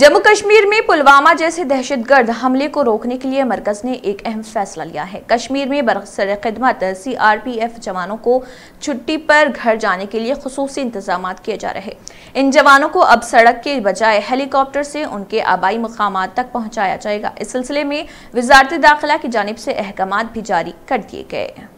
जम्मू कश्मीर में पुलवामा जैसे दहशतगर्द हमले को रोकने के लिए मरकज ने एक अहम फैसला लिया है कश्मीर में बरसर खिदमत सीआरपीएफ जवानों को छुट्टी पर घर जाने के लिए खसूस इंतजाम किए जा रहे इन जवानों को अब सड़क के बजाय हेलीकॉप्टर से उनके आबाई मकाम तक पहुँचाया जाएगा इस सिलसिले में वजारत दाखिला की जानब से अहकाम भी जारी कर दिए गए